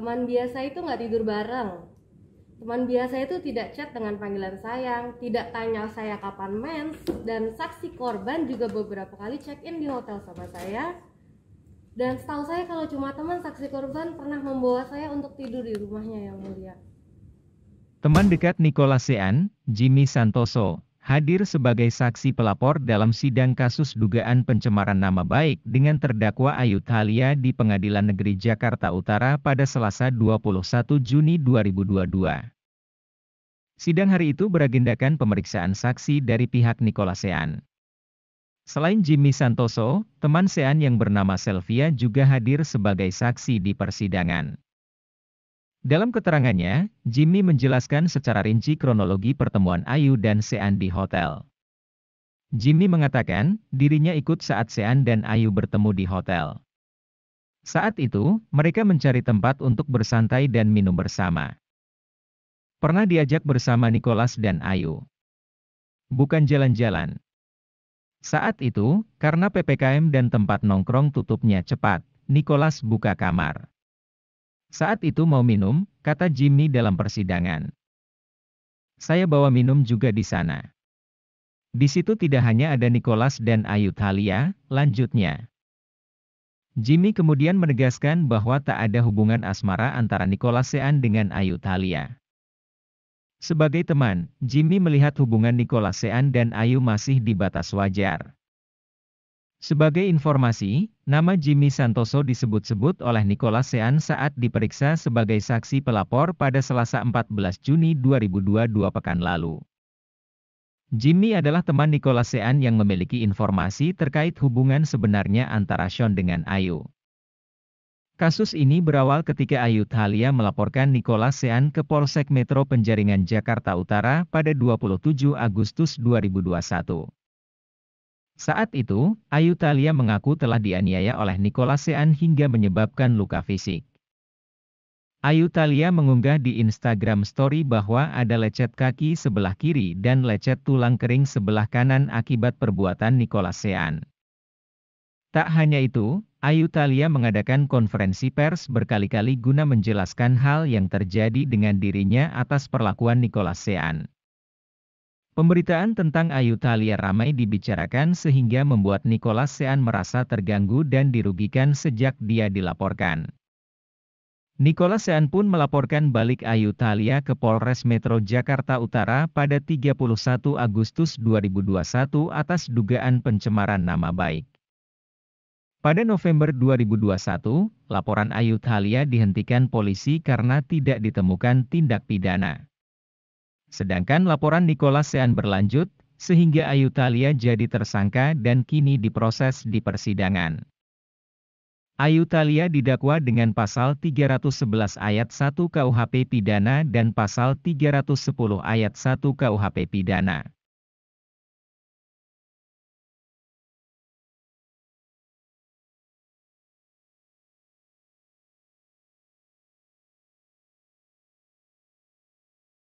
Teman biasa itu nggak tidur bareng. Teman biasa itu tidak chat dengan panggilan sayang, tidak tanya saya kapan mens, dan saksi korban juga beberapa kali check-in di hotel sama saya. Dan setahu saya kalau cuma teman, saksi korban pernah membawa saya untuk tidur di rumahnya yang mulia. Teman dekat Nicola Sean, Jimmy Santoso, hadir sebagai saksi pelapor dalam sidang kasus dugaan pencemaran nama baik dengan terdakwa Ayu Thalia di Pengadilan Negeri Jakarta Utara pada Selasa 21 Juni 2022. Sidang hari itu beragendakan pemeriksaan saksi dari pihak Nikola Sean. Selain Jimmy Santoso, teman Sean yang bernama Selvia juga hadir sebagai saksi di persidangan. Dalam keterangannya, Jimmy menjelaskan secara rinci kronologi pertemuan Ayu dan Sean di hotel. Jimmy mengatakan, dirinya ikut saat Sean dan Ayu bertemu di hotel. Saat itu, mereka mencari tempat untuk bersantai dan minum bersama. Pernah diajak bersama Nicholas dan Ayu. Bukan jalan-jalan. Saat itu, karena PPKM dan tempat nongkrong tutupnya cepat, Nicholas buka kamar. Saat itu mau minum, kata Jimmy dalam persidangan. Saya bawa minum juga di sana. Di situ tidak hanya ada Nicholas dan Ayu Thalia, lanjutnya. Jimmy kemudian menegaskan bahwa tak ada hubungan asmara antara Nicholas Sean dengan Ayu Thalia. Sebagai teman, Jimmy melihat hubungan Nicholas Sean dan Ayu masih di batas wajar. Sebagai informasi, nama Jimmy Santoso disebut-sebut oleh Nicholas Sean saat diperiksa sebagai saksi pelapor pada Selasa 14 Juni 2022 pekan lalu. Jimmy adalah teman Nicholas Sean yang memiliki informasi terkait hubungan sebenarnya antara Sean dengan Ayu. Kasus ini berawal ketika Ayu Thalia melaporkan Nicholas Sean ke Polsek Metro Penjaringan Jakarta Utara pada 27 Agustus 2021. Saat itu, Ayu Thalia mengaku telah dianiaya oleh Nikolasean hingga menyebabkan luka fisik. Ayu Thalia mengunggah di Instagram story bahwa ada lecet kaki sebelah kiri dan lecet tulang kering sebelah kanan akibat perbuatan Nikolasean. Tak hanya itu, Ayu Thalia mengadakan konferensi pers berkali-kali guna menjelaskan hal yang terjadi dengan dirinya atas perlakuan Nikolasean. Pemberitaan tentang Ayu Thalia ramai dibicarakan sehingga membuat Nicholas Sean merasa terganggu dan dirugikan sejak dia dilaporkan. Nicholas Sean pun melaporkan balik Ayu Thalia ke Polres Metro Jakarta Utara pada 31 Agustus 2021 atas dugaan pencemaran nama baik. Pada November 2021, laporan Ayu Thalia dihentikan polisi karena tidak ditemukan tindak pidana. Sedangkan laporan Nicholas Sean berlanjut, sehingga Ayu Thalia jadi tersangka dan kini diproses di persidangan. Ayu Thalia didakwa dengan pasal 311 ayat 1 KUHP pidana dan pasal 310 ayat 1 KUHP pidana.